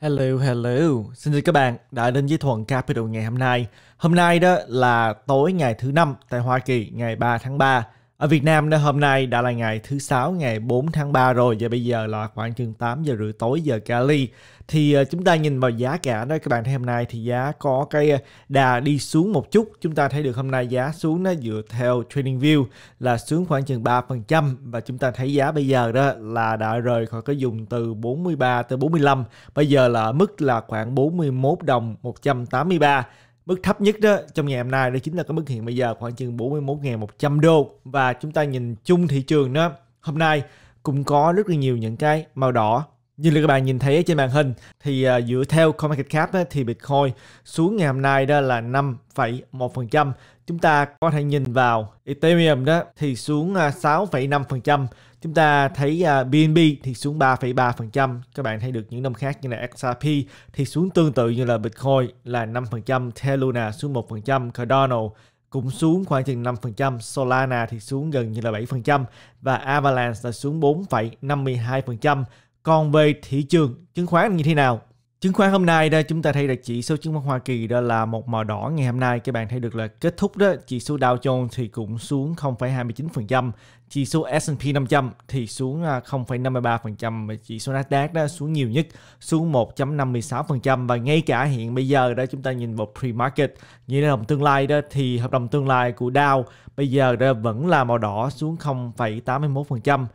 Hello, hello. Xin chào các bạn đã đến với Thuận Capital ngày hôm nay. Hôm nay đó là tối ngày thứ năm tại Hoa Kỳ, ngày 3 tháng 3 ở Việt Nam hôm nay đã là ngày thứ sáu ngày 4 tháng 3 rồi và bây giờ là khoảng chừng 8 giờ rưỡi tối giờ Cali thì ờ, chúng ta nhìn vào giá cả đó các bạn thấy hôm nay thì giá có cái ờ, đà đi xuống một chút chúng ta thấy được hôm nay giá xuống nó dựa theo trading view là xuống khoảng chừng 3% và chúng ta thấy giá bây giờ đó là đã rời khỏi cái vùng từ 43 tới 45 bây giờ là mức là khoảng 41 đồng 183 Mức thấp nhất đó trong ngày hôm nay đó chính là cái mức hiện bây giờ khoảng chừng 41.100 đô và chúng ta nhìn chung thị trường đó hôm nay cũng có rất là nhiều những cái màu đỏ như là các bạn nhìn thấy trên màn hình thì à, dựa theo CoinMarketCap á, thì Bitcoin xuống ngày hôm nay đó là 5,1%. Chúng ta có thể nhìn vào Ethereum đó thì xuống 6,5%. À, Chúng ta thấy BNB à, thì xuống 3,3%. Các bạn thấy được những đồng khác như là XRP thì xuống tương tự như là Bitcoin là 5%, Terluna xuống 1%, Cardano cũng xuống khoảng chừng 5%, Solana thì xuống gần như là 7% và Avalanche là xuống 4,52%. Còn về thị trường chứng khoán như thế nào Chứng khoán hôm nay đó chúng ta thấy được chỉ số chứng khoán Hoa Kỳ đó là một màu đỏ ngày hôm nay các bạn thấy được là kết thúc đó chỉ số Dow Jones thì cũng xuống 0,29%, chỉ số S&P 500 thì xuống 0,53% và chỉ số Nasdaq đó xuống nhiều nhất xuống 1.56% và ngay cả hiện bây giờ đó chúng ta nhìn vào pre-market như hợp đồng tương lai đó thì hợp đồng tương lai của Dow bây giờ đó vẫn là màu đỏ xuống 0,81%.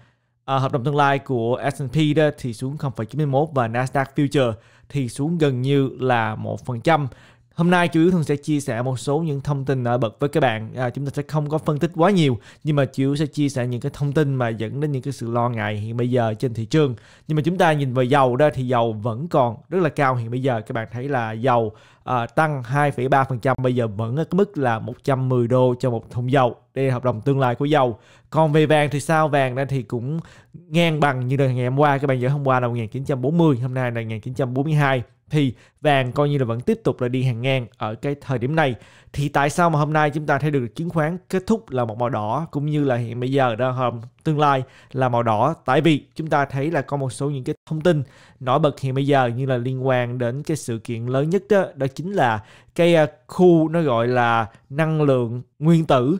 À, hợp đồng tương lai của S&P đó thì xuống 0,91 và Nasdaq Future thì xuống gần như là 1%. Hôm nay chủ yếu thường sẽ chia sẻ một số những thông tin nổi bật với các bạn. À, chúng ta sẽ không có phân tích quá nhiều nhưng mà chủ yếu sẽ chia sẻ những cái thông tin mà dẫn đến những cái sự lo ngại hiện bây giờ trên thị trường. Nhưng mà chúng ta nhìn vào dầu đó thì dầu vẫn còn rất là cao hiện bây giờ. Các bạn thấy là dầu à, tăng 2,3% bây giờ vẫn ở cái mức là 110 đô cho một thùng dầu. Đây là hợp đồng tương lai của dầu. Còn về vàng thì sao? Vàng đây thì cũng ngang bằng như ngày hôm qua. Các bạn nhớ hôm qua là 1940, hôm nay là 1942 thì vàng coi như là vẫn tiếp tục là đi hàng ngang ở cái thời điểm này thì tại sao mà hôm nay chúng ta thấy được chứng khoán kết thúc là một màu đỏ cũng như là hiện bây giờ đó hôm tương lai là màu đỏ tại vì chúng ta thấy là có một số những cái thông tin nổi bật hiện bây giờ như là liên quan đến cái sự kiện lớn nhất đó, đó chính là cái à, khu nó gọi là năng lượng nguyên tử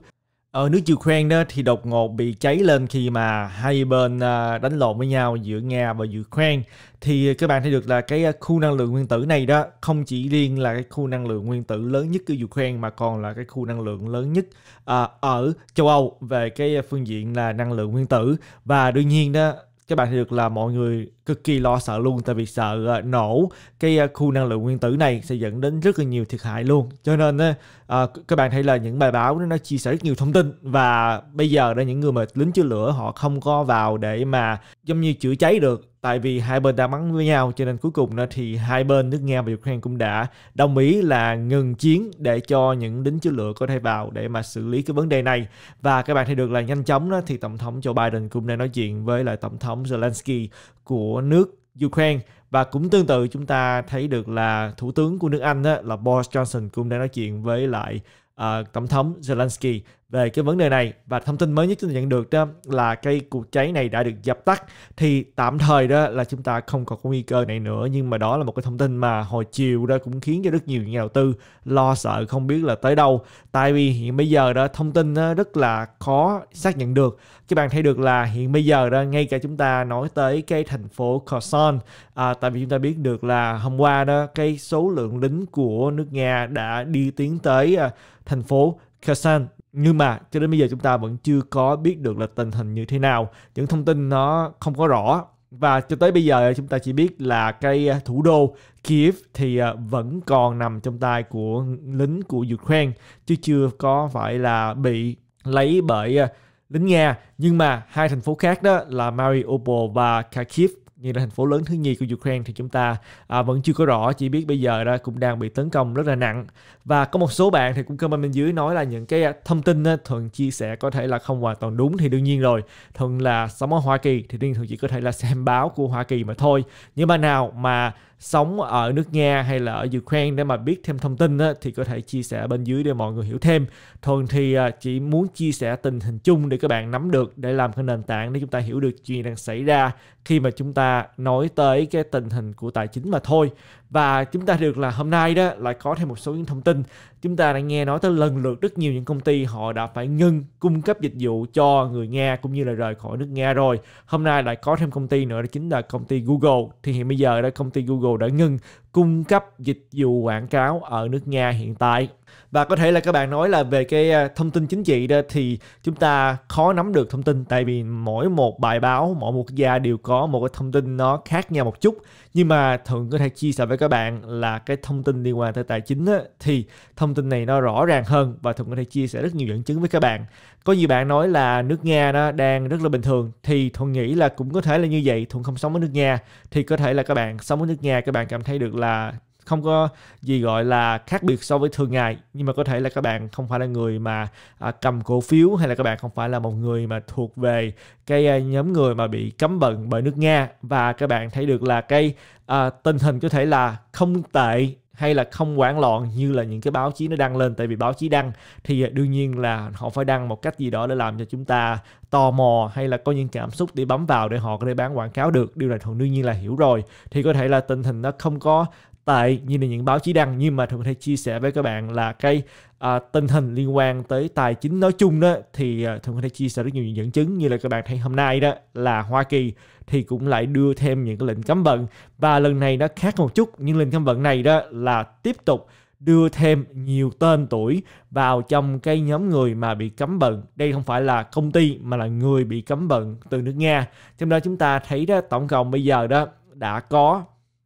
ở ờ, nước Ukraine đó thì đột ngột bị cháy lên khi mà hai bên à, đánh lộn với nhau giữa Nga và Ukraine thì các bạn thấy được là cái à, khu năng lượng nguyên tử này đó không chỉ riêng là cái khu năng lượng nguyên tử lớn nhất của Ukraine mà còn là cái khu năng lượng lớn nhất à, ở châu Âu về cái phương diện là năng lượng nguyên tử và đương nhiên đó các bạn thấy được là mọi người cực kỳ lo sợ luôn tại vì sợ uh, nổ cái uh, khu năng lượng nguyên tử này sẽ dẫn đến rất là nhiều thiệt hại luôn cho nên uh, các bạn thấy là những bài báo nó chia sẻ rất nhiều thông tin và bây giờ đó những người mà lính chữa lửa họ không có vào để mà giống như chữa cháy được tại vì hai bên đang bắn với nhau cho nên cuối cùng đó thì hai bên nước Nga và Ukraine cũng đã đồng ý là ngừng chiến để cho những lính chữa lửa có thể vào để mà xử lý cái vấn đề này và các bạn thấy được là nhanh chóng đó thì tổng thống Joe Biden cũng đã nói chuyện với lại tổng thống Zelensky của nước Ukraine và cũng tương tự chúng ta thấy được là thủ tướng của nước Anh đó, là Boris Johnson cũng đang nói chuyện với lại uh, tổng thống Zelensky về cái vấn đề này và thông tin mới nhất chúng ta nhận được đó là cây cuộc cháy này đã được dập tắt thì tạm thời đó là chúng ta không còn có nguy cơ này nữa nhưng mà đó là một cái thông tin mà hồi chiều đó cũng khiến cho rất nhiều nhà đầu tư lo sợ không biết là tới đâu tại vì hiện bây giờ đó thông tin đó rất là khó xác nhận được các bạn thấy được là hiện bây giờ đó ngay cả chúng ta nói tới cái thành phố Kherson à, tại vì chúng ta biết được là hôm qua đó cái số lượng lính của nước Nga đã đi tiến tới à, thành phố Kherson nhưng mà cho đến bây giờ chúng ta vẫn chưa có biết được là tình hình như thế nào những thông tin nó không có rõ và cho tới bây giờ chúng ta chỉ biết là cái à, thủ đô Kiev thì à, vẫn còn nằm trong tay của lính của Ukraine chứ chưa có phải là bị lấy bởi à, lính Nga nhưng mà hai thành phố khác đó là Mariupol và Kharkiv như là thành phố lớn thứ nhì của Ukraine thì chúng ta à, vẫn chưa có rõ chỉ biết bây giờ đó cũng đang bị tấn công rất là nặng và có một số bạn thì cũng comment bên dưới nói là những cái à, thông tin á, thuận chia sẻ có thể là không hoàn toàn đúng thì đương nhiên rồi thuận là sống ở Hoa Kỳ thì đương thường chỉ có thể là xem báo của Hoa Kỳ mà thôi nhưng mà nào mà sống ở nước Nga hay là ở Ukraine để mà biết thêm thông tin á, thì có thể chia sẻ bên dưới để mọi người hiểu thêm. Thường thì à, chỉ muốn chia sẻ tình hình chung để các bạn nắm được để làm cái nền tảng để chúng ta hiểu được chuyện đang xảy ra khi mà chúng ta nói tới cái tình hình của tài chính mà thôi và chúng ta được là hôm nay đó lại có thêm một số những thông tin chúng ta đã nghe nói tới lần lượt rất nhiều những công ty họ đã phải ngưng cung cấp dịch vụ cho người Nga cũng như là rời khỏi nước Nga rồi hôm nay lại có thêm công ty nữa đó chính là công ty Google thì hiện bây giờ đó công ty Google đã ngưng cung cấp dịch vụ quảng cáo ở nước Nga hiện tại và có thể là các bạn nói là về cái à, thông tin chính trị đó thì chúng ta khó nắm được thông tin tại vì mỗi một bài báo mỗi một quốc gia đều có một cái thông tin nó khác nhau một chút nhưng mà thường có thể chia sẻ với các bạn là cái thông tin liên quan tới tài chính á, thì thông tin này nó rõ ràng hơn và thường có thể chia sẻ rất nhiều dẫn chứng với các bạn có nhiều bạn nói là nước nga nó đang rất là bình thường thì thuận nghĩ là cũng có thể là như vậy thuận không sống ở nước nga thì có thể là các bạn sống ở nước nga các bạn cảm thấy được là không có gì gọi là khác biệt so với thường ngày nhưng mà có thể là các bạn không phải là người mà à, cầm cổ phiếu hay là các bạn không phải là một người mà thuộc về cái à, nhóm người mà bị cấm bận bởi nước nga và các bạn thấy được là cái à, tình hình có thể là không tệ hay là không quản loạn như là những cái báo chí nó đăng lên tại vì báo chí đăng thì đương nhiên là họ phải đăng một cách gì đó để làm cho chúng ta tò mò hay là có những cảm xúc để bấm vào để họ có thể bán quảng cáo được điều này thường đương nhiên là hiểu rồi thì có thể là tình hình nó không có tại như là những báo chí đăng nhưng mà thường có thể chia sẻ với các bạn là cái à, tình hình liên quan tới tài chính nói chung đó thì à, thường có thể chia sẻ rất nhiều những dẫn chứng như là các bạn thấy hôm nay đó là Hoa Kỳ thì cũng lại đưa thêm những cái lệnh cấm vận và lần này nó khác một chút nhưng lệnh cấm vận này đó là tiếp tục đưa thêm nhiều tên tuổi vào trong cái nhóm người mà bị cấm vận. Đây không phải là công ty mà là người bị cấm vận từ nước Nga. Trong đó chúng ta thấy đó tổng cộng bây giờ đó đã có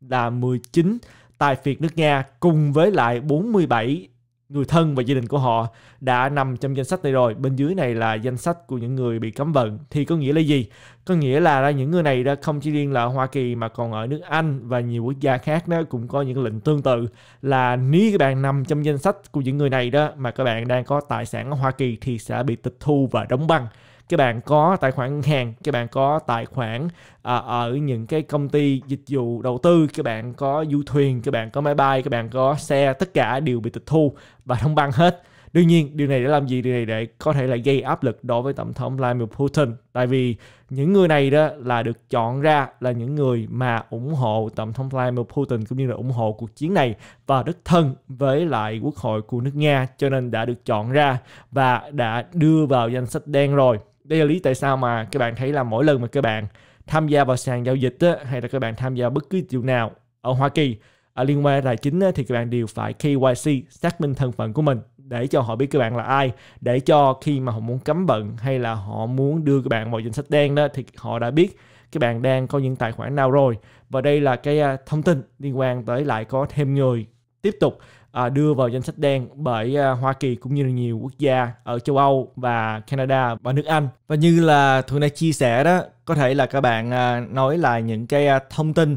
là 19 Tài phiệt nước Nga cùng với lại 47 người thân và gia đình của họ đã nằm trong danh sách này rồi. Bên dưới này là danh sách của những người bị cấm vận. Thì có nghĩa là gì? Có nghĩa là những người này đã không chỉ riêng là ở Hoa Kỳ mà còn ở nước Anh và nhiều quốc gia khác đó cũng có những lệnh tương tự là nếu các bạn nằm trong danh sách của những người này đó mà các bạn đang có tài sản ở Hoa Kỳ thì sẽ bị tịch thu và đóng băng các bạn có tài khoản ngân hàng các bạn có tài khoản à, ở những cái công ty dịch vụ đầu tư các bạn có du thuyền các bạn có máy bay các bạn có xe tất cả đều bị tịch thu và thông băng hết Đương nhiên, điều này để làm gì? Điều này để có thể là gây áp lực đối với Tổng thống Vladimir Putin. Tại vì những người này đó là được chọn ra là những người mà ủng hộ Tổng thống Vladimir Putin cũng như là ủng hộ cuộc chiến này và rất thân với lại quốc hội của nước Nga cho nên đã được chọn ra và đã đưa vào danh sách đen rồi đây là lý tại sao mà các bạn thấy là mỗi lần mà các bạn tham gia vào sàn giao dịch hay là các bạn tham gia bất cứ điều nào ở Hoa Kỳ ở à, liên quan tài chính thì các bạn đều phải KYC xác minh thân phận của mình để cho họ biết các bạn là ai để cho khi mà họ muốn cấm bận hay là họ muốn đưa các bạn vào danh sách đen đó thì họ đã biết các bạn đang có những tài khoản nào rồi và đây là cái à, thông tin liên quan tới lại có thêm người tiếp tục à, đưa vào danh sách đen bởi à, Hoa Kỳ cũng như là nhiều quốc gia ở châu Âu và Canada và nước Anh. Và như là thường đã chia sẻ đó, có thể là các bạn à, nói là những cái à, thông tin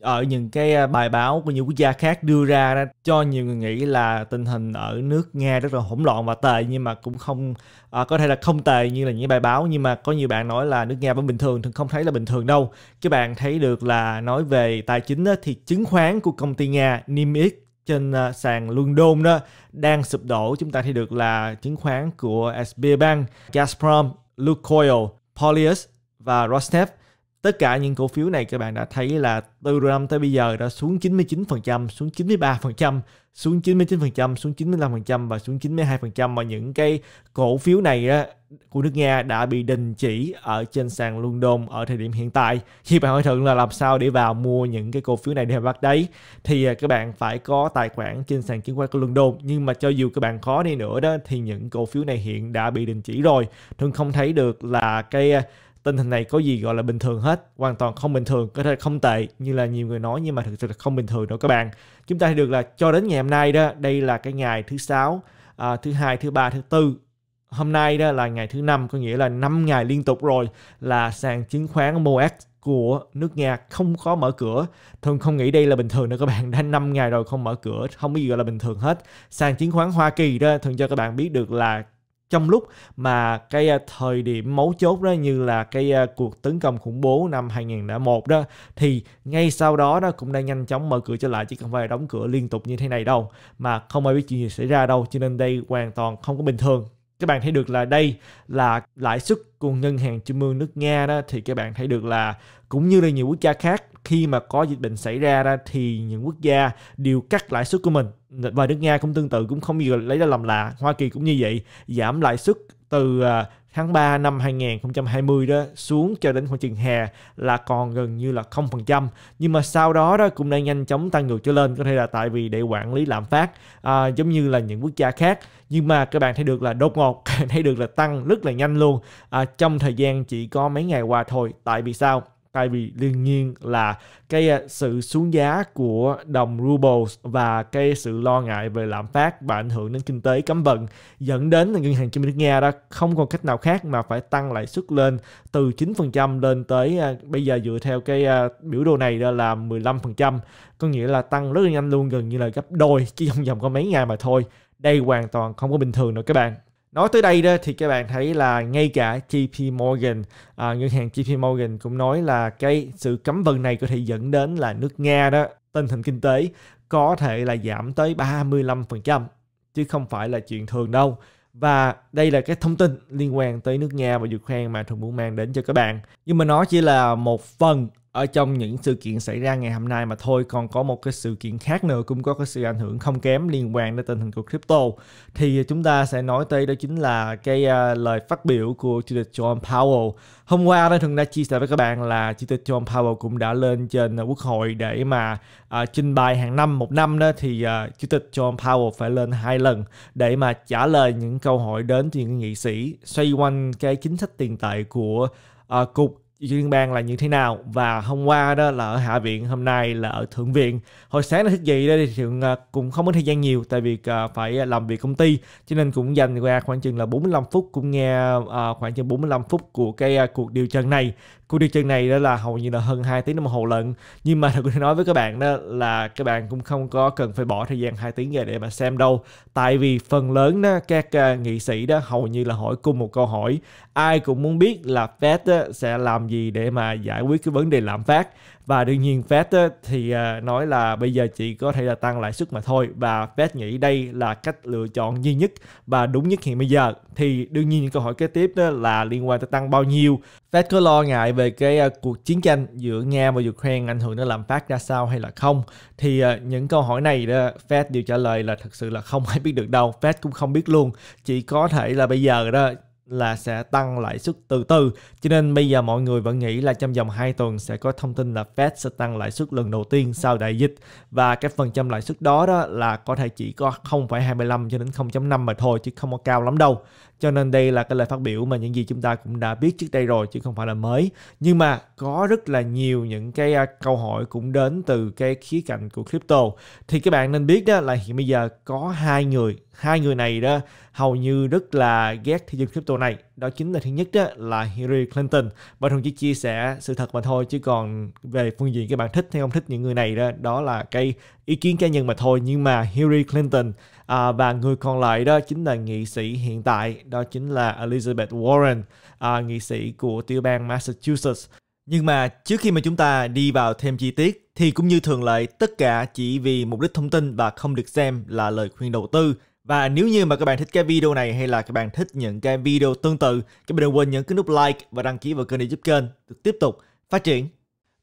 ở những cái à, bài báo của nhiều quốc gia khác đưa ra đó, cho nhiều người nghĩ là tình hình ở nước Nga rất là hỗn loạn và tệ nhưng mà cũng không à, có thể là không tệ như là những bài báo nhưng mà có nhiều bạn nói là nước Nga vẫn bình thường thì không thấy là bình thường đâu. Các bạn thấy được là nói về tài chính đó, thì chứng khoán của công ty Nga Nimitz trên à, sàn London đó đang sụp đổ chúng ta thấy được là chứng khoán của SB Bank, Gazprom, Lukoil, Polyus và Rosneft tất cả những cổ phiếu này các bạn đã thấy là từ đầu năm tới bây giờ đã xuống 99%, xuống 93%, xuống 99%, xuống 95% và xuống 92% mà những cái cổ phiếu này á, của nước Nga đã bị đình chỉ ở trên sàn London ở thời điểm hiện tại. Khi bạn hỏi thượng là làm sao để vào mua những cái cổ phiếu này để bắt đấy thì à, các bạn phải có tài khoản trên sàn chứng khoán của London nhưng mà cho dù các bạn khó đi nữa đó thì những cổ phiếu này hiện đã bị đình chỉ rồi. Thường không thấy được là cái à, tình hình này có gì gọi là bình thường hết hoàn toàn không bình thường có thể không tệ như là nhiều người nói nhưng mà thực sự là không bình thường đâu các bạn chúng ta thấy được là cho đến ngày hôm nay đó đây là cái ngày thứ sáu à, thứ hai thứ ba thứ tư hôm nay đó là ngày thứ năm có nghĩa là 5 ngày liên tục rồi là sàn chứng khoán MOEX của nước Nga không có mở cửa. Thường không nghĩ đây là bình thường nữa các bạn, đã 5 ngày rồi không mở cửa, không có gì gọi là bình thường hết. Sàn chứng khoán Hoa Kỳ đó, thường cho các bạn biết được là trong lúc mà cái à, thời điểm mấu chốt đó như là cái à, cuộc tấn công khủng bố năm 2001 đó thì ngay sau đó nó cũng đang nhanh chóng mở cửa trở lại chứ không phải đóng cửa liên tục như thế này đâu mà không ai biết chuyện gì xảy ra đâu cho nên đây hoàn toàn không có bình thường các bạn thấy được là đây là lãi suất của ngân hàng trung ương nước Nga đó thì các bạn thấy được là cũng như là nhiều quốc gia khác khi mà có dịch bệnh xảy ra ra thì những quốc gia đều cắt lãi suất của mình và nước Nga cũng tương tự cũng không gì lấy ra làm lạ Hoa Kỳ cũng như vậy giảm lãi suất từ à, tháng 3 năm 2020 đó xuống cho đến khoảng chừng hè là còn gần như là 0%. Nhưng mà sau đó đó cũng đang nhanh chóng tăng ngược trở lên có thể là tại vì để quản lý lạm phát à, giống như là những quốc gia khác. Nhưng mà các bạn thấy được là đột ngột, thấy được là tăng rất là nhanh luôn. À, trong thời gian chỉ có mấy ngày qua thôi. Tại vì sao? Tại vì đương nhiên là cái ờ, sự xuống giá của đồng ruble và cái sự lo ngại về lạm phát và ảnh hưởng đến kinh tế cấm vận dẫn đến là ngân hàng trung ương nước Nga đó không còn cách nào khác mà phải tăng lãi suất lên từ 9% lên tới ờ, bây giờ dựa theo cái ờ, biểu đồ này đó là 15%, có nghĩa là tăng rất là nhanh luôn gần như là gấp đôi chỉ trong vòng có mấy ngày mà thôi. Đây hoàn toàn không có bình thường nữa các bạn. Nói tới đây đó thì các bạn thấy là ngay cả JP Morgan, à, ngân hàng JP Morgan cũng nói là cái sự cấm vận này có thể dẫn đến là nước Nga đó, tình hình kinh tế có thể là giảm tới 35% chứ không phải là chuyện thường đâu. Và đây là cái thông tin liên quan tới nước Nga và Ukraine mà thường muốn mang đến cho các bạn. Nhưng mà nó chỉ là một phần ở trong những sự kiện xảy ra ngày hôm nay mà thôi còn có một cái sự kiện khác nữa cũng có cái sự ảnh hưởng không kém liên quan đến tình hình của crypto thì chúng ta sẽ nói tới đó chính là cái uh, lời phát biểu của chủ tịch John Powell hôm qua đó thường đã chia sẻ với các bạn là chủ tịch John Powell cũng đã lên trên quốc hội để mà uh, trình bày hàng năm một năm đó thì uh, chủ tịch John Powell phải lên hai lần để mà trả lời những câu hỏi đến từ những nghị sĩ xoay quanh cái chính sách tiền tệ của uh, cục liên bang là như thế nào và hôm qua đó là ở hạ viện hôm nay là ở thượng viện hồi sáng là thức dậy đó thì thượng à, cũng không có thời gian nhiều tại vì à, phải làm việc công ty cho nên cũng dành ra khoảng chừng là 45 phút cũng nghe à, khoảng chừng 45 phút của cái cuộc điều trần này cuộc điều chân này đó là hầu như là hơn 2 tiếng đồng hồ lận nhưng mà thật nói với các bạn đó là các bạn cũng không có cần phải bỏ thời gian 2 tiếng về để mà xem đâu tại vì phần lớn đó các à, nghị sĩ đó hầu như là hỏi cùng một câu hỏi ai cũng muốn biết là Fed sẽ làm gì để mà giải quyết cái vấn đề lạm phát và đương nhiên Fed thì à, nói là bây giờ chỉ có thể là tăng lãi suất mà thôi và Fed nghĩ đây là cách lựa chọn duy nhất và đúng nhất hiện bây giờ thì đương nhiên những câu hỏi kế tiếp đó là liên quan tới tăng bao nhiêu Fed có lo ngại về cái à, cuộc chiến tranh giữa Nga và Ukraine ảnh hưởng đến lạm phát ra sao hay là không thì à, những câu hỏi này đó Fed đều trả lời là thật sự là không ai biết được đâu Fed cũng không biết luôn chỉ có thể là bây giờ đó là sẽ tăng lãi suất từ từ. Cho nên bây giờ mọi người vẫn nghĩ là trong vòng 2 tuần sẽ có thông tin là Fed sẽ tăng lãi suất lần đầu tiên sau đại dịch và cái phần trăm lãi suất đó đó là có thể chỉ có 0,25 cho đến 0,5 mà thôi chứ không có cao lắm đâu cho nên đây là cái lời phát biểu mà những gì chúng ta cũng đã biết trước đây rồi chứ không phải là mới nhưng mà có rất là nhiều những cái à, câu hỏi cũng đến từ cái khía cạnh của crypto thì các bạn nên biết đó là hiện bây giờ có hai người hai người này đó hầu như rất là ghét thị trường crypto này đó chính là thứ nhất đó là Hillary Clinton và thường chỉ chia sẻ sự thật mà thôi chứ còn về phương diện các bạn thích hay không thích những người này đó đó là cái ý kiến cá nhân mà thôi nhưng mà Hillary Clinton à, và người còn lại đó chính là nghị sĩ hiện tại đó chính là Elizabeth Warren à, nghị sĩ của tiểu bang Massachusetts nhưng mà trước khi mà chúng ta đi vào thêm chi tiết thì cũng như thường lệ tất cả chỉ vì mục đích thông tin và không được xem là lời khuyên đầu tư và nếu như mà các bạn thích cái video này hay là các bạn thích những cái video tương tự, các bạn đừng quên nhấn cái nút like và đăng ký vào kênh để giúp kênh được tiếp tục phát triển.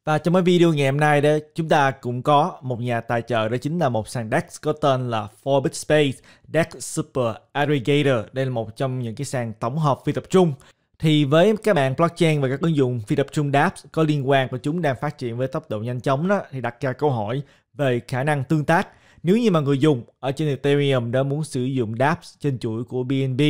Và trong cái video ngày hôm nay đó, chúng ta cũng có một nhà tài trợ đó chính là một sàn DEX có tên là Forbit Space DEX Super Aggregator. Đây là một trong những cái sàn tổng hợp phi tập trung. Thì với các bạn blockchain và các ứng dụng phi tập trung dApps có liên quan của chúng đang phát triển với tốc độ nhanh chóng đó thì đặt ra câu hỏi về khả năng tương tác nếu như mà người dùng ở trên Ethereum đã muốn sử dụng dApps trên chuỗi của BNB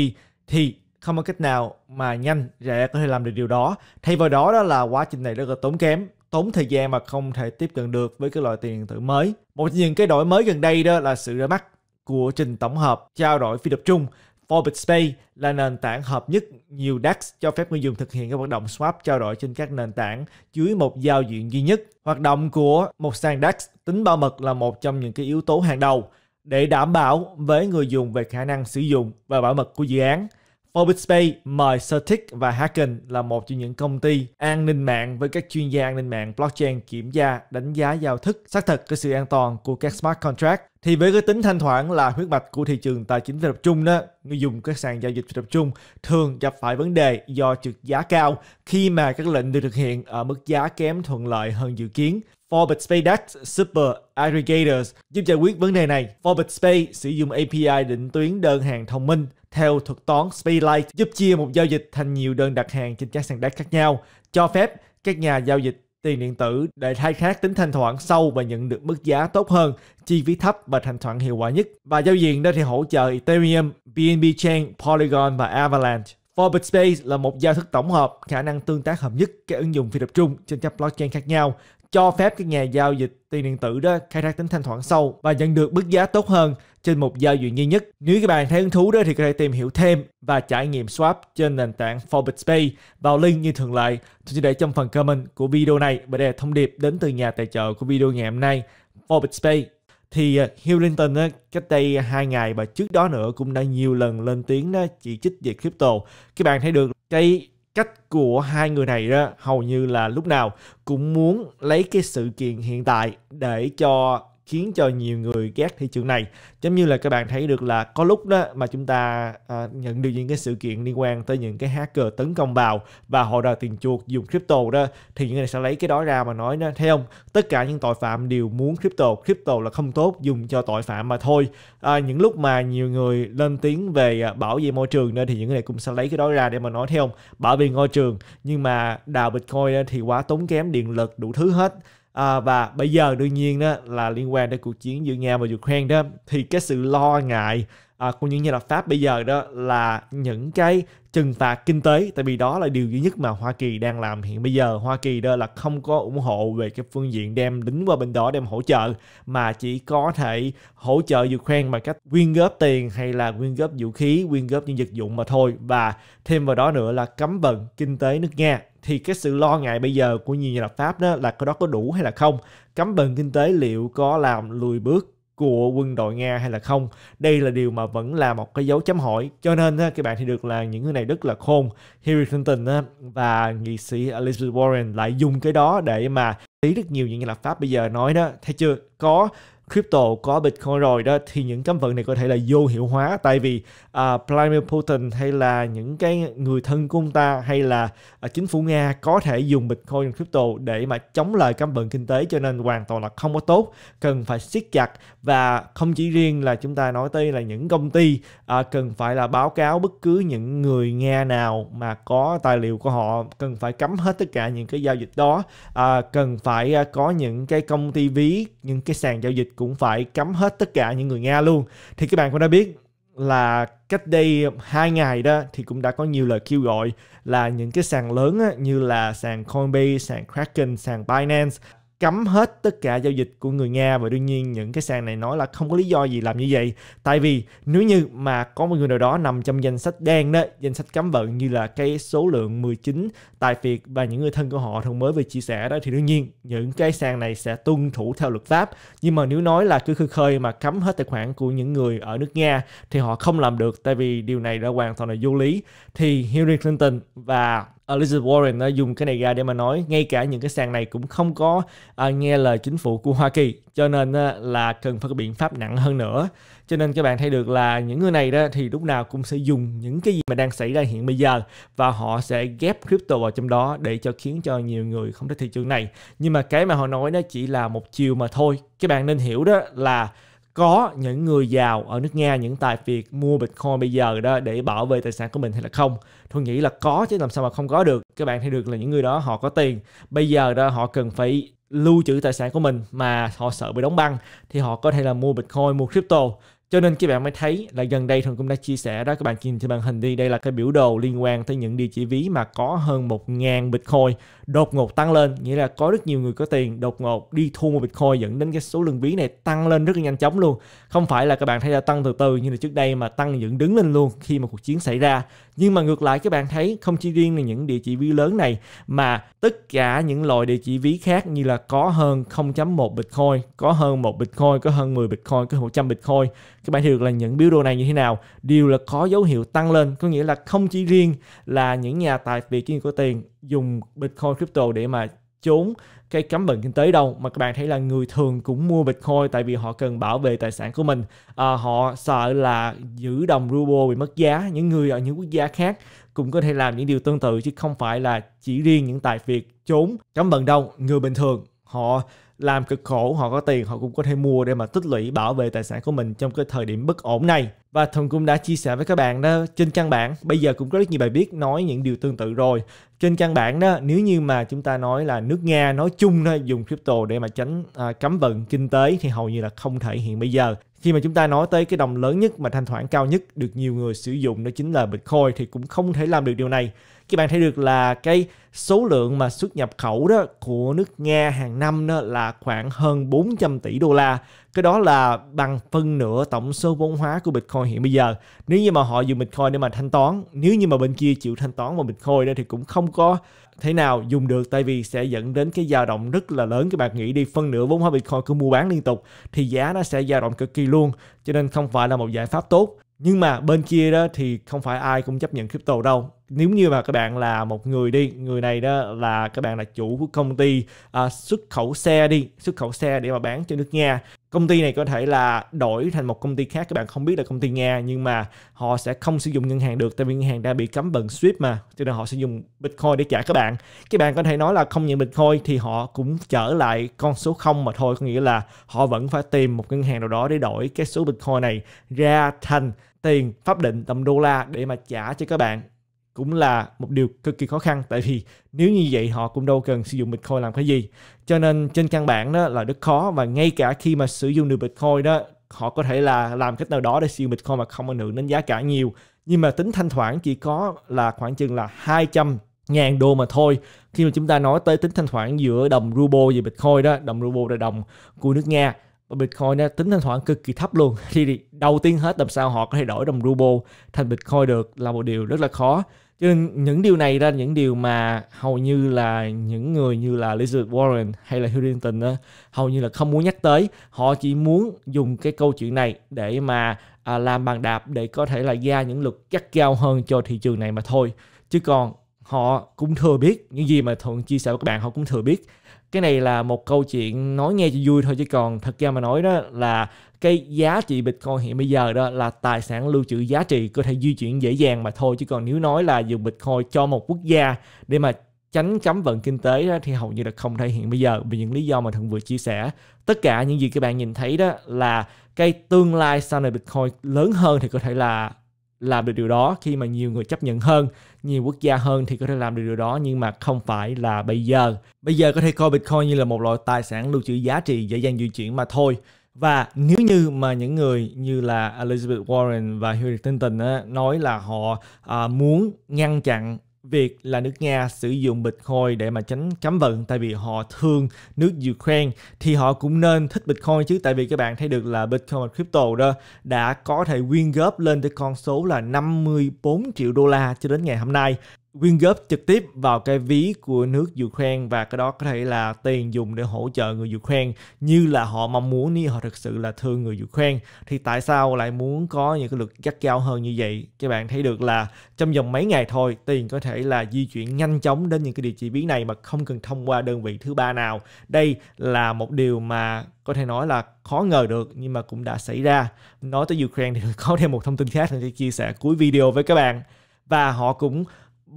thì không có cách nào mà nhanh rẻ có thể làm được điều đó. Thay vào đó đó là quá trình này rất là tốn kém, tốn thời gian mà không thể tiếp cận được với cái loại tiền điện tử mới. Một trong những cái đổi mới gần đây đó là sự ra mắt của trình tổng hợp trao đổi phi tập trung Forbit Space là nền tảng hợp nhất nhiều DAX cho phép người dùng thực hiện các hoạt động swap trao đổi trên các nền tảng dưới một giao diện duy nhất. Hoạt động của một sàn DAX tính bảo mật là một trong những cái yếu tố hàng đầu để đảm bảo với người dùng về khả năng sử dụng và bảo mật của dự án. Space mời Certic và Hacken là một trong những công ty an ninh mạng với các chuyên gia an ninh mạng blockchain kiểm tra, đánh giá giao thức, xác thực cái sự an toàn của các smart contract. Thì với cái tính thanh thoảng là huyết mạch của thị trường tài chính tập trung đó, người dùng các sàn giao dịch tập trung thường gặp phải vấn đề do trượt giá cao khi mà các lệnh được thực hiện ở mức giá kém thuận lợi hơn dự kiến Forbit Space Super Aggregators giúp giải quyết vấn đề này. Forbit Space sử dụng API định tuyến đơn hàng thông minh theo thuật toán Spaylight giúp chia một giao dịch thành nhiều đơn đặt hàng trên các sàn DAX khác nhau, cho phép các nhà giao dịch tiền điện tử để khai thác tính thanh khoản sâu và nhận được mức giá tốt hơn, chi phí thấp và thanh khoản hiệu quả nhất. Và giao diện đó thì hỗ trợ Ethereum, BNB Chain, Polygon và Avalanche. Forbit Space là một giao thức tổng hợp khả năng tương tác hợp nhất các ứng dụng phi tập trung trên các blockchain khác nhau, cho phép các nhà giao dịch tiền điện tử đó khai thác tính thanh khoản sâu và nhận được mức giá tốt hơn trên một giao diện duy nhất. Nếu các bạn thấy hứng thú đó thì có thể tìm hiểu thêm và trải nghiệm swap trên nền tảng Forbes Pay vào link như thường lệ tôi sẽ để trong phần comment của video này và đây là thông điệp đến từ nhà tài trợ của video ngày hôm nay Forbes Pay thì à, Hill Clinton cách đây hai ngày và trước đó nữa cũng đã nhiều lần lên tiếng chỉ trích về crypto. Các bạn thấy được cái cách của hai người này đó hầu như là lúc nào cũng muốn lấy cái sự kiện hiện tại để cho khiến cho nhiều người ghét thị trường này giống như là các bạn thấy được là có lúc đó mà chúng ta à, nhận được những cái sự kiện liên quan tới những cái hacker tấn công vào và họ đòi tiền chuột dùng crypto đó thì những người này sẽ lấy cái đó ra mà nói nó thấy không tất cả những tội phạm đều muốn crypto crypto là không tốt dùng cho tội phạm mà thôi à, những lúc mà nhiều người lên tiếng về à, bảo vệ môi trường nên thì những người này cũng sẽ lấy cái đó ra để mà nói theo bảo vệ môi trường nhưng mà đào bitcoin thì quá tốn kém điện lực đủ thứ hết À, và bây giờ đương nhiên đó là liên quan đến cuộc chiến giữa Nga và Ukraine đó thì cái sự lo ngại à, cũng như như là Pháp bây giờ đó là những cái trừng phạt kinh tế tại vì đó là điều duy nhất mà Hoa Kỳ đang làm hiện bây giờ Hoa Kỳ đó là không có ủng hộ về cái phương diện đem đứng qua bên đó đem hỗ trợ mà chỉ có thể hỗ trợ Ukraine bằng cách quyên góp tiền hay là quyên góp vũ khí quyên góp những vật dụng mà thôi và thêm vào đó nữa là cấm vận kinh tế nước Nga thì cái sự lo ngại bây giờ của nhiều nhà lập pháp đó là cái đó có đủ hay là không cấm vận kinh tế liệu có làm lùi bước của quân đội Nga hay là không. Đây là điều mà vẫn là một cái dấu chấm hỏi. Cho nên các bạn thì được là những người này rất là khôn. Hillary Clinton và nghị sĩ Elizabeth Warren lại dùng cái đó để mà lý rất nhiều những nhà lập pháp bây giờ nói đó. Thấy chưa? Có crypto có Bitcoin rồi đó thì những cấm vận này có thể là vô hiệu hóa tại vì uh, Vladimir Putin hay là những cái người thân của ông ta hay là uh, chính phủ Nga có thể dùng Bitcoin crypto để mà chống lại cấm vận kinh tế cho nên hoàn toàn là không có tốt cần phải siết chặt và không chỉ riêng là chúng ta nói tới là những công ty uh, cần phải là báo cáo bất cứ những người Nga nào mà có tài liệu của họ cần phải cấm hết tất cả những cái giao dịch đó uh, cần phải uh, có những cái công ty ví những cái sàn giao dịch cũng phải cấm hết tất cả những người Nga luôn. Thì các bạn cũng đã biết là cách đây hai ngày đó thì cũng đã có nhiều lời kêu gọi là những cái sàn lớn á, như là sàn Coinbase, sàn Kraken, sàn Binance cấm hết tất cả giao dịch của người Nga và đương nhiên những cái sàn này nói là không có lý do gì làm như vậy tại vì nếu như mà có một người nào đó nằm trong danh sách đen đó danh sách cấm vận như là cái số lượng 19 tài phiệt và những người thân của họ thường mới vừa chia sẻ đó thì đương nhiên những cái sàn này sẽ tuân thủ theo luật pháp nhưng mà nếu nói là cứ khơi khơi mà cấm hết tài khoản của những người ở nước Nga thì họ không làm được tại vì điều này đã hoàn toàn là vô lý thì Hillary Clinton và Elizabeth Warren đã dùng cái này ra để mà nói ngay cả những cái sàn này cũng không có à, nghe lời chính phủ của Hoa Kỳ cho nên à, là cần phải có biện pháp nặng hơn nữa cho nên các bạn thấy được là những người này đó thì lúc nào cũng sẽ dùng những cái gì mà đang xảy ra hiện bây giờ và họ sẽ ghép crypto vào trong đó để cho khiến cho nhiều người không thích thị trường này nhưng mà cái mà họ nói nó chỉ là một chiều mà thôi các bạn nên hiểu đó là có những người giàu ở nước Nga những tài việt mua Bitcoin bây giờ đó để bảo vệ tài sản của mình hay là không tôi nghĩ là có chứ làm sao mà không có được các bạn thấy được là những người đó họ có tiền bây giờ đó họ cần phải lưu trữ tài sản của mình mà họ sợ bị đóng băng thì họ có thể là mua bitcoin mua crypto cho nên các bạn mới thấy là gần đây thường cũng đã chia sẻ đó các bạn nhìn trên màn hình đi đây là cái biểu đồ liên quan tới những địa chỉ ví mà có hơn 1.000 bitcoin đột ngột tăng lên nghĩa là có rất nhiều người có tiền đột ngột đi thu mua bitcoin dẫn đến cái số lượng ví này tăng lên rất là nhanh chóng luôn không phải là các bạn thấy là tăng từ từ như là trước đây mà tăng dựng đứng lên luôn khi mà cuộc chiến xảy ra nhưng mà ngược lại các bạn thấy không chỉ riêng là những địa chỉ ví lớn này mà tất cả những loại địa chỉ ví khác như là có hơn 0.1 Bitcoin, có hơn 1 Bitcoin, có hơn 10 Bitcoin, có 100 Bitcoin. Các bạn thấy được là những biểu đồ này như thế nào? Đều là có dấu hiệu tăng lên, có nghĩa là không chỉ riêng là những nhà tài phiệt chuyên có tiền dùng Bitcoin crypto để mà trốn cái cấm vận kinh tế đâu mà các bạn thấy là người thường cũng mua Bitcoin tại vì họ cần bảo vệ tài sản của mình à, họ sợ là giữ đồng ruble bị mất giá những người ở những quốc gia khác cũng có thể làm những điều tương tự chứ không phải là chỉ riêng những tài phiệt trốn cấm vận đâu người bình thường họ làm cực khổ họ có tiền họ cũng có thể mua để mà tích lũy bảo vệ tài sản của mình trong cái thời điểm bất ổn này và thần cũng đã chia sẻ với các bạn đó trên căn bản bây giờ cũng có rất nhiều bài viết nói những điều tương tự rồi trên căn bản đó nếu như mà chúng ta nói là nước nga nói chung đó dùng crypto để mà tránh à, cấm vận kinh tế thì hầu như là không thể hiện bây giờ khi mà chúng ta nói tới cái đồng lớn nhất mà thanh khoản cao nhất được nhiều người sử dụng đó chính là Bitcoin thì cũng không thể làm được điều này. Các bạn thấy được là cái số lượng mà xuất nhập khẩu đó của nước Nga hàng năm đó là khoảng hơn 400 tỷ đô la. Cái đó là bằng phân nửa tổng số vốn hóa của Bitcoin hiện bây giờ. Nếu như mà họ dùng Bitcoin để mà thanh toán, nếu như mà bên kia chịu thanh toán vào Bitcoin đó thì cũng không có thế nào dùng được tại vì sẽ dẫn đến cái dao động rất là lớn các bạn nghĩ đi phân nửa vốn hóa Bitcoin cứ mua bán liên tục thì giá nó sẽ dao động cực kỳ luôn cho nên không phải là một giải pháp tốt nhưng mà bên kia đó thì không phải ai cũng chấp nhận crypto đâu nếu như mà các bạn là một người đi người này đó là các bạn là chủ của công ty à, xuất khẩu xe đi xuất khẩu xe để mà bán cho nước nga công ty này có thể là đổi thành một công ty khác các bạn không biết là công ty nga nhưng mà họ sẽ không sử dụng ngân hàng được tại vì ngân hàng đã bị cấm bận swift mà cho nên họ sử dụng bitcoin để trả các bạn các bạn có thể nói là không nhận bitcoin thì họ cũng trở lại con số không mà thôi có nghĩa là họ vẫn phải tìm một ngân hàng nào đó để đổi cái số bitcoin này ra thành tiền pháp định tầm đô la để mà trả cho các bạn cũng là một điều cực kỳ khó khăn tại vì nếu như vậy họ cũng đâu cần sử dụng Bitcoin làm cái gì. Cho nên trên căn bản đó là rất khó và ngay cả khi mà sử dụng được Bitcoin đó họ có thể là làm cách nào đó để sử dụng Bitcoin mà không ảnh hưởng đến giá cả nhiều. Nhưng mà tính thanh khoản chỉ có là khoảng chừng là 200 ngàn đô mà thôi khi mà chúng ta nói tới tính thanh khoản giữa đồng ruble và bitcoin đó đồng ruble là đồng của nước nga và bitcoin đó tính thanh khoản cực kỳ thấp luôn thì đầu tiên hết làm sao họ có thể đổi đồng ruble thành bitcoin được là một điều rất là khó chứ những điều này ra những điều mà hầu như là những người như là Elizabeth Warren hay là Hillington đó, hầu như là không muốn nhắc tới họ chỉ muốn dùng cái câu chuyện này để mà à, làm bàn đạp để có thể là ra những lực gắt cao hơn cho thị trường này mà thôi chứ còn họ cũng thừa biết những gì mà thuận chia sẻ với các bạn họ cũng thừa biết cái này là một câu chuyện nói nghe cho vui thôi chứ còn thật ra mà nói đó là cái giá trị Bitcoin hiện bây giờ đó là tài sản lưu trữ giá trị có thể di chuyển dễ dàng mà thôi chứ còn nếu nói là dùng Bitcoin cho một quốc gia để mà tránh cấm vận kinh tế đó, thì hầu như là không thể hiện bây giờ vì những lý do mà thượng vừa chia sẻ tất cả những gì các bạn nhìn thấy đó là cái tương lai sau này Bitcoin lớn hơn thì có thể là làm được điều đó khi mà nhiều người chấp nhận hơn nhiều quốc gia hơn thì có thể làm được điều đó nhưng mà không phải là bây giờ bây giờ có thể coi bitcoin như là một loại tài sản lưu trữ giá trị dễ dàng di chuyển mà thôi và nếu như mà những người như là Elizabeth Warren và Hillary Clinton á, nói là họ à, muốn ngăn chặn việc là nước Nga sử dụng bịch khôi để mà tránh cấm vận tại vì họ thương nước Ukraine thì họ cũng nên thích bịch khôi chứ tại vì các bạn thấy được là Bitcoin và crypto đó đã có thể quyên góp lên tới con số là 54 triệu đô la cho đến ngày hôm nay quyên góp trực tiếp vào cái ví của nước Ukraine và cái đó có thể là tiền dùng để hỗ trợ người Ukraine như là họ mong muốn nếu họ thực sự là thương người Ukraine thì tại sao lại muốn có những cái luật gắt gao hơn như vậy các bạn thấy được là trong vòng mấy ngày thôi tiền có thể là di chuyển nhanh chóng đến những cái địa chỉ ví này mà không cần thông qua đơn vị thứ ba nào đây là một điều mà có thể nói là khó ngờ được nhưng mà cũng đã xảy ra nói tới Ukraine thì có thêm một thông tin khác để chia sẻ cuối video với các bạn và họ cũng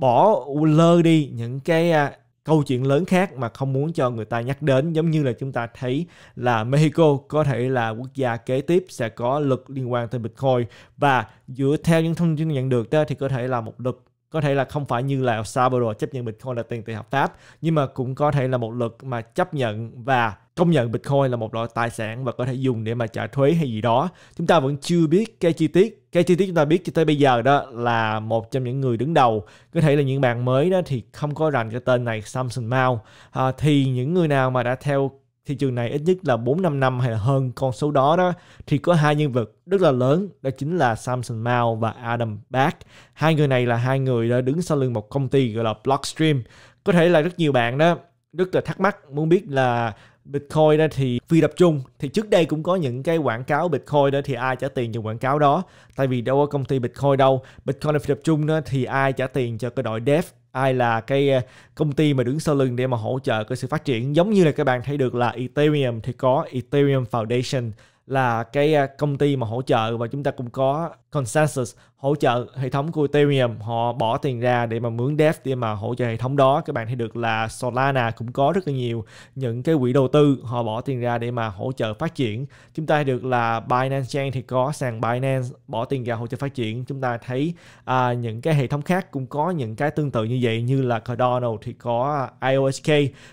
bỏ lơ đi những cái à, câu chuyện lớn khác mà không muốn cho người ta nhắc đến giống như là chúng ta thấy là Mexico có thể là quốc gia kế tiếp sẽ có luật liên quan tới Bitcoin và dựa theo những thông tin nhận được đó thì có thể là một luật có thể là không phải như là El Salvador chấp nhận Bitcoin là tiền tệ hợp pháp nhưng mà cũng có thể là một luật mà chấp nhận và công nhận Bitcoin là một loại tài sản và có thể dùng để mà trả thuế hay gì đó. Chúng ta vẫn chưa biết cái chi tiết. Cái chi tiết chúng ta biết cho tới bây giờ đó là một trong những người đứng đầu. Có thể là những bạn mới đó thì không có rành cái tên này Samson Mao. À, thì những người nào mà đã theo thị trường này ít nhất là 4-5 năm hay là hơn con số đó đó thì có hai nhân vật rất là lớn đó chính là Samson Mao và Adam Back. Hai người này là hai người đã đứng sau lưng một công ty gọi là Blockstream. Có thể là rất nhiều bạn đó rất là thắc mắc muốn biết là Bitcoin đó thì phi tập trung thì trước đây cũng có những cái quảng cáo Bitcoin đó thì ai trả tiền cho quảng cáo đó tại vì đâu có công ty Bitcoin đâu Bitcoin là phi tập trung đó thì ai trả tiền cho cái đội dev ai là cái ờ, công ty mà đứng sau lưng để mà hỗ trợ cái sự phát triển giống như là các bạn thấy được là Ethereum thì có Ethereum Foundation là cái ờ, công ty mà hỗ trợ và chúng ta cũng có consensus hỗ trợ hệ thống của Ethereum họ bỏ tiền ra để mà mướn dev để mà hỗ trợ hệ thống đó các bạn thấy được là Solana cũng có rất là nhiều những cái quỹ đầu tư họ bỏ tiền ra để mà hỗ trợ phát triển chúng ta thấy được là Binance Chain thì có sàn Binance bỏ tiền ra hỗ trợ phát triển chúng ta thấy à, những cái hệ thống khác cũng có những cái tương tự như vậy như là Cardano thì có IOSK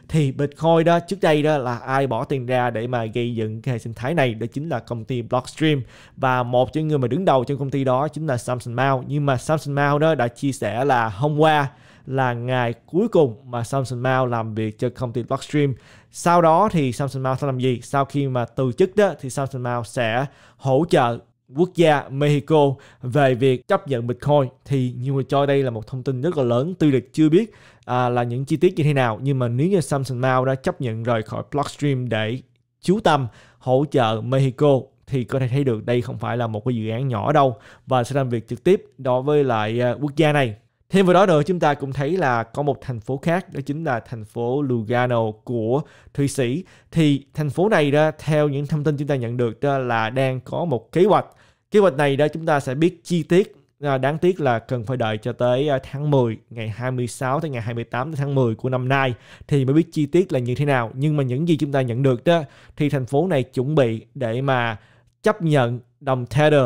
thì Bitcoin đó trước đây đó là ai bỏ tiền ra để mà gây dựng cái hệ sinh thái này đó chính là công ty Blockstream và một trong những người mà đứng đầu trong công ty đó chính là Samson Mount nhưng mà Samson Mount đó đã chia sẻ là hôm qua là ngày cuối cùng mà Samson Mount làm việc cho công ty Blockstream. Sau đó thì Samson Mount sẽ làm gì? Sau khi mà từ chức đó thì Samson Mount sẽ hỗ trợ quốc gia Mexico về việc chấp nhận Bitcoin thì nhiều người cho đây là một thông tin rất là lớn tuy là chưa biết à, là những chi tiết như thế nào nhưng mà nếu như Samson Mao đã chấp nhận rời khỏi Blockstream để chú tâm hỗ trợ Mexico thì có thể thấy được đây không phải là một cái dự án nhỏ đâu và sẽ làm việc trực tiếp đối với lại à, quốc gia này. Thêm vào đó nữa chúng ta cũng thấy là có một thành phố khác đó chính là thành phố Lugano của Thụy Sĩ. Thì thành phố này đó theo những thông tin chúng ta nhận được đó là đang có một kế hoạch. Kế hoạch này đó chúng ta sẽ biết chi tiết à, đáng tiếc là cần phải đợi cho tới à, tháng 10 ngày 26 tới ngày 28 tháng 10 của năm nay thì mới biết chi tiết là như thế nào nhưng mà những gì chúng ta nhận được đó thì thành phố này chuẩn bị để mà chấp nhận đồng Tether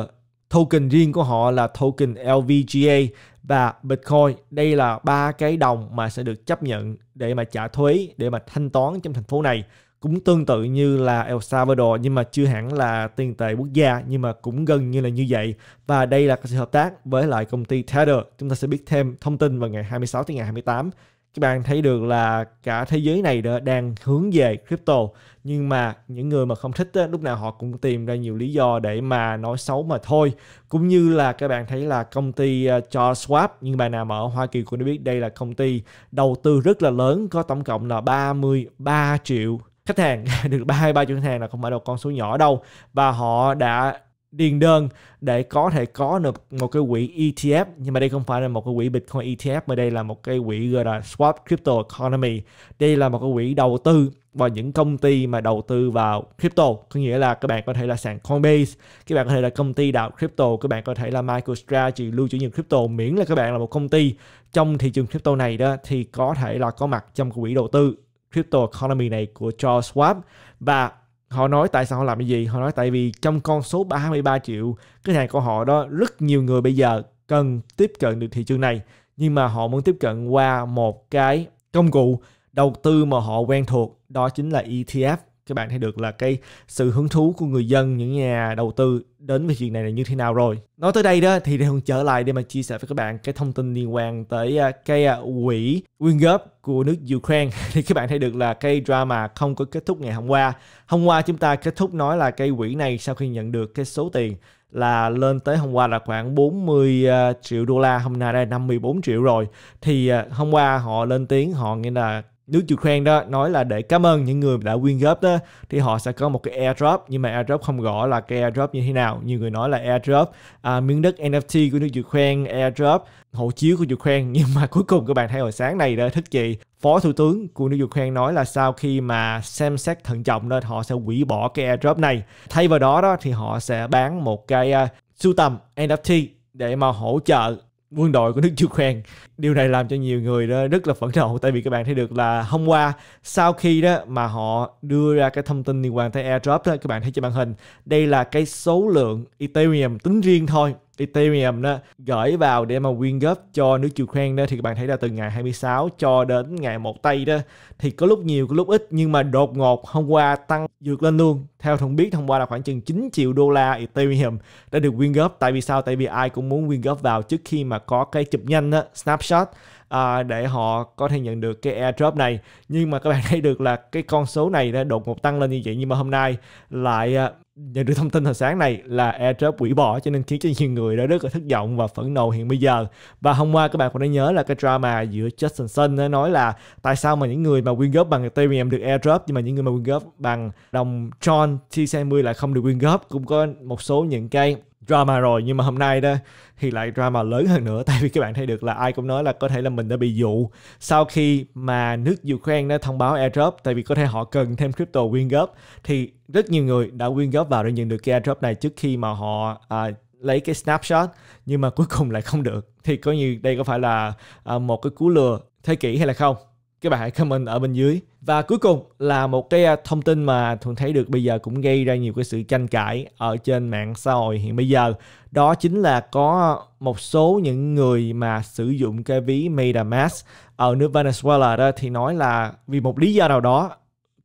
token riêng của họ là token LVGA và Bitcoin. Đây là ba cái đồng mà sẽ được chấp nhận để mà trả thuế, để mà thanh toán trong thành phố này. Cũng tương tự như là El Salvador nhưng mà chưa hẳn là tiền tệ quốc gia nhưng mà cũng gần như là như vậy. Và đây là sự hợp tác với lại công ty Tether. Chúng ta sẽ biết thêm thông tin vào ngày 26 tới ngày 28 các bạn thấy được là cả thế giới này đã đang hướng về crypto nhưng mà những người mà không thích á, lúc nào họ cũng tìm ra nhiều lý do để mà nói xấu mà thôi cũng như là các bạn thấy là công ty à, cho swap nhưng bạn nào mà ở Hoa Kỳ cũng đã biết đây là công ty đầu tư rất là lớn có tổng cộng là 33 triệu khách hàng được 33 triệu khách hàng là không phải đâu con số nhỏ đâu và họ đã điền đơn để có thể có được một cái quỹ ETF nhưng mà đây không phải là một cái quỹ Bitcoin ETF mà đây là một cái quỹ gọi là Swap Crypto Economy đây là một cái quỹ đầu tư vào những công ty mà đầu tư vào crypto có nghĩa là các bạn có thể là sàn Coinbase các bạn có thể là công ty đạo crypto các bạn có thể là MicroStrategy lưu trữ nhiều crypto miễn là các bạn là một công ty trong thị trường crypto này đó thì có thể là có mặt trong quỹ đầu tư crypto economy này của Charles Schwab và họ nói tại sao họ làm cái gì họ nói tại vì trong con số 33 triệu cái hàng của họ đó rất nhiều người bây giờ cần tiếp cận được thị trường này nhưng mà họ muốn tiếp cận qua một cái công cụ đầu tư mà họ quen thuộc đó chính là ETF các bạn thấy được là cái sự hứng thú của người dân những nhà đầu tư đến với chuyện này là như thế nào rồi nói tới đây đó thì thường trở lại để mà chia sẻ với các bạn cái thông tin liên quan tới à, cái à, quỹ quyên góp của nước Ukraine thì các bạn thấy được là cái drama không có kết thúc ngày hôm qua hôm qua chúng ta kết thúc nói là cái quỹ này sau khi nhận được cái số tiền là lên tới hôm qua là khoảng 40 à, triệu đô la hôm nay là 54 triệu rồi thì hôm qua họ lên tiếng họ nghĩ là nước Ukraine đó nói là để cảm ơn những người đã quyên góp đó thì họ sẽ có một cái airdrop nhưng mà airdrop không rõ là cái airdrop như thế nào nhiều người nói là airdrop à, miếng đất NFT của nước Ukraine airdrop hộ chiếu của Ukraine nhưng mà cuối cùng các bạn thấy hồi sáng này đã thức gì phó thủ tướng của nước Ukraine nói là sau khi mà xem xét thận trọng đó họ sẽ hủy bỏ cái airdrop này thay vào đó đó thì họ sẽ bán một cái uh, sưu tầm NFT để mà hỗ trợ quân đội của nước Ukraine. Điều này làm cho nhiều người đó rất là phẫn nộ tại vì các bạn thấy được là hôm qua sau khi đó mà họ đưa ra cái thông tin liên quan tới airdrop đó các bạn thấy trên màn hình đây là cái số lượng Ethereum tính riêng thôi Ethereum đó gửi vào để mà quyên góp cho nước Ukraine đó thì các bạn thấy là từ ngày 26 cho đến ngày 1 tây đó thì có lúc nhiều có lúc ít nhưng mà đột ngột hôm qua tăng vượt lên luôn theo thông biết hôm qua là khoảng chừng 9 triệu đô la Ethereum đã được quyên góp tại vì sao tại vì ai cũng muốn quyên góp vào trước khi mà có cái chụp nhanh đó, snapshot à, để họ có thể nhận được cái airdrop này nhưng mà các bạn thấy được là cái con số này đã đột ngột tăng lên như vậy nhưng mà hôm nay lại à, nhận được thông tin hồi sáng này là airdrop hủy bỏ cho nên khiến cho nhiều người đã rất là thất vọng và phẫn nộ hiện bây giờ và hôm qua các bạn cũng đã nhớ là cái drama giữa Justin Sun nói là tại sao mà những người mà quyên góp bằng Ethereum được airdrop nhưng mà những người mà quyên góp bằng đồng Tron T20 lại không được quyên góp cũng có một số những cái drama rồi nhưng mà hôm nay đó thì lại drama lớn hơn nữa tại vì các bạn thấy được là ai cũng nói là có thể là mình đã bị dụ sau khi mà nước Ukraine đã thông báo airdrop tại vì có thể họ cần thêm crypto quyên góp thì rất nhiều người đã quyên góp vào để nhận được cái airdrop này trước khi mà họ à, lấy cái snapshot nhưng mà cuối cùng lại không được thì có như đây có phải là à, một cái cú lừa thế kỷ hay là không các bạn hãy comment ở bên dưới và cuối cùng là một cái à, thông tin mà thường thấy được bây giờ cũng gây ra nhiều cái sự tranh cãi ở trên mạng xã hội hiện bây giờ đó chính là có một số những người mà sử dụng cái ví MetaMask ở nước Venezuela đó thì nói là vì một lý do nào đó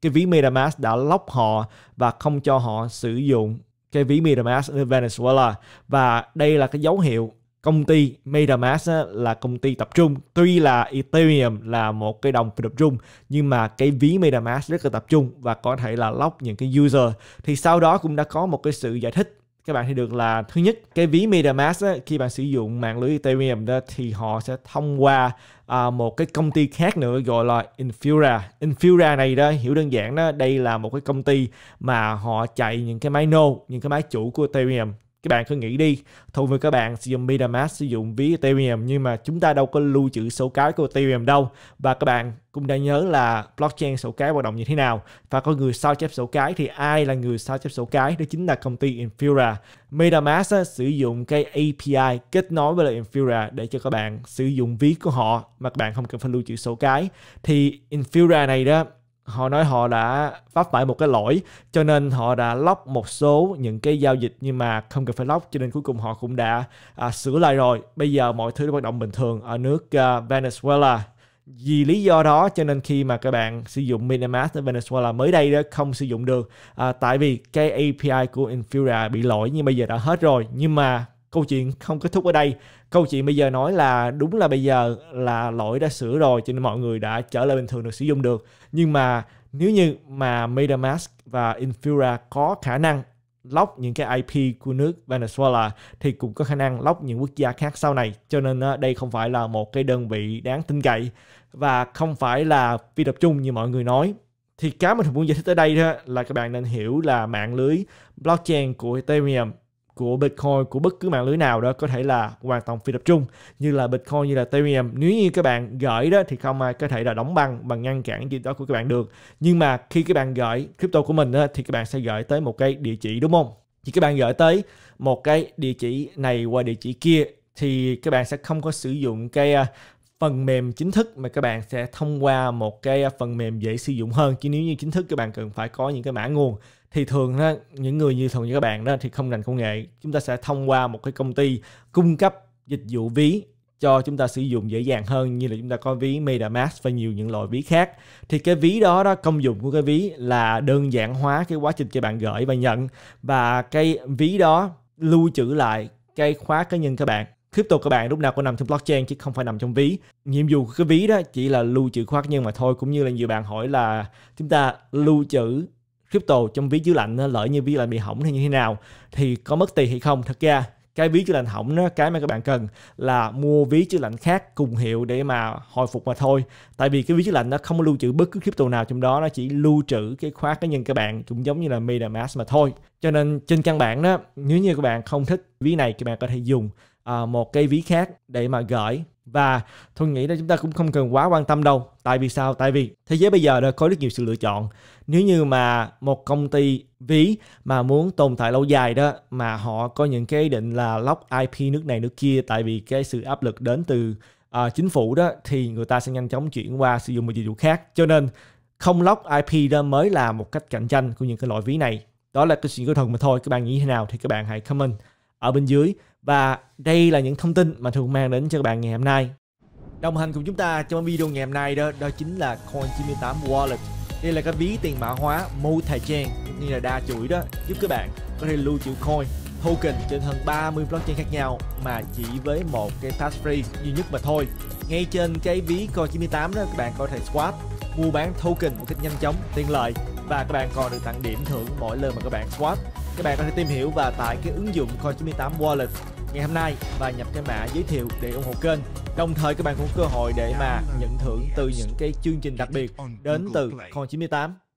cái ví MetaMask đã lóc họ và không cho họ sử dụng cái ví MetaMask ở Venezuela và đây là cái dấu hiệu công ty MetaMask là công ty tập trung tuy là Ethereum là một cái đồng tập trung nhưng mà cái ví MetaMask rất là tập trung và có thể là lock những cái user thì sau đó cũng đã có một cái sự giải thích các bạn thấy được là thứ nhất cái ví MetaMask khi bạn sử dụng mạng lưới Ethereum đó thì họ sẽ thông qua à, một cái công ty khác nữa gọi là Infura. Infura này đó hiểu đơn giản đó đây là một cái công ty mà họ chạy những cái máy nô, những cái máy chủ của Ethereum các bạn cứ nghĩ đi thường với các bạn sử dụng MetaMask sử dụng ví Ethereum nhưng mà chúng ta đâu có lưu trữ số cái của Ethereum đâu và các bạn cũng đã nhớ là blockchain số cái hoạt động như thế nào và có người sao chép số cái thì ai là người sao chép số cái đó chính là công ty Infura MetaMask sử dụng cái API kết nối với lại Infura để cho các bạn sử dụng ví của họ mà các bạn không cần phải lưu trữ số cái thì Infura này đó họ nói họ đã vấp phải một cái lỗi cho nên họ đã lock một số những cái giao dịch nhưng mà không cần phải lock cho nên cuối cùng họ cũng đã à, sửa lại rồi bây giờ mọi thứ đã hoạt động bình thường ở nước à, Venezuela vì lý do đó cho nên khi mà các bạn sử dụng MetaMask ở Venezuela mới đây đó không sử dụng được à, tại vì cái API của Infura bị lỗi nhưng bây giờ đã hết rồi nhưng mà câu chuyện không kết thúc ở đây câu chuyện bây giờ nói là đúng là bây giờ là lỗi đã sửa rồi cho nên mọi người đã trở lại bình thường được sử dụng được nhưng mà nếu như mà MetaMask và Infura có khả năng lóc những cái IP của nước Venezuela thì cũng có khả năng lóc những quốc gia khác sau này cho nên đây không phải là một cái đơn vị đáng tin cậy và không phải là phi tập trung như mọi người nói thì cái mình muốn giải thích tới đây đó là các bạn nên hiểu là mạng lưới blockchain của Ethereum của Bitcoin của bất cứ mạng lưới nào đó có thể là hoàn toàn phi tập trung như là Bitcoin như là Ethereum nếu như các bạn gửi đó thì không ai có thể là đóng băng bằng ngăn cản gì đó của các bạn được nhưng mà khi các bạn gửi crypto của mình đó, thì các bạn sẽ gửi tới một cái địa chỉ đúng không thì các bạn gửi tới một cái địa chỉ này qua địa chỉ kia thì các bạn sẽ không có sử dụng cái à, phần mềm chính thức mà các bạn sẽ thông qua một cái à, phần mềm dễ sử dụng hơn chứ nếu như chính thức các bạn cần phải có những cái mã nguồn thì thường đó, những người như thường như các bạn đó thì không ngành công nghệ chúng ta sẽ thông qua một cái công ty cung cấp dịch vụ ví cho chúng ta sử dụng dễ dàng hơn như là chúng ta có ví MetaMask và nhiều những loại ví khác thì cái ví đó đó công dụng của cái ví là đơn giản hóa cái quá trình cho bạn gửi và nhận và cái ví đó lưu trữ lại cái khóa cá nhân các bạn crypto các bạn lúc nào cũng nằm trong blockchain chứ không phải nằm trong ví nhiệm vụ của cái ví đó chỉ là lưu trữ khóa cá nhân mà thôi cũng như là nhiều bạn hỏi là chúng ta lưu trữ crypto trong ví chứa lạnh lỡ như ví lạnh bị hỏng hay như thế nào thì có mất tiền hay không thật ra cái ví chứa lạnh hỏng đó, cái mà các bạn cần là mua ví chứa lạnh khác cùng hiệu để mà hồi phục mà thôi tại vì cái ví chứa lạnh nó không lưu trữ bất cứ crypto nào trong đó nó chỉ lưu trữ cái khóa cá nhân các bạn cũng giống như là MetaMask mà thôi cho nên trên căn bản đó nếu như các bạn không thích ví này các bạn có thể dùng uh, một cái ví khác để mà gửi và tôi nghĩ là chúng ta cũng không cần quá quan tâm đâu tại vì sao tại vì thế giới bây giờ đã có rất nhiều sự lựa chọn nếu như mà một công ty ví mà muốn tồn tại lâu dài đó mà họ có những cái ý định là lock ip nước này nước kia tại vì cái sự áp lực đến từ uh, chính phủ đó thì người ta sẽ nhanh chóng chuyển qua sử dụng một dịch vụ khác cho nên không lock ip đó mới là một cách cạnh tranh của những cái loại ví này đó là cái chuyện của thần mà thôi các bạn nghĩ thế nào thì các bạn hãy comment ở bên dưới và đây là những thông tin mà thường mang đến cho các bạn ngày hôm nay. Đồng hành cùng chúng ta trong video ngày hôm nay đó đó chính là Coin98 Wallet. Đây là cái ví tiền mã hóa multi-chain như là đa chuỗi đó giúp các bạn có thể lưu trữ coin token trên hơn 30 blockchain khác nhau mà chỉ với một cái tax free duy nhất mà thôi. Ngay trên cái ví Coin98 đó các bạn có thể swap, mua bán token một cách nhanh chóng, tiện lợi và các bạn còn được tặng điểm thưởng mỗi lần mà các bạn swap các bạn có thể tìm hiểu và tải cái ứng dụng Coin98 Wallet ngày hôm nay và nhập cái mã giới thiệu để ủng hộ kênh. Đồng thời các bạn cũng có cơ hội để mà nhận thưởng từ những cái chương trình đặc biệt đến từ Coin98.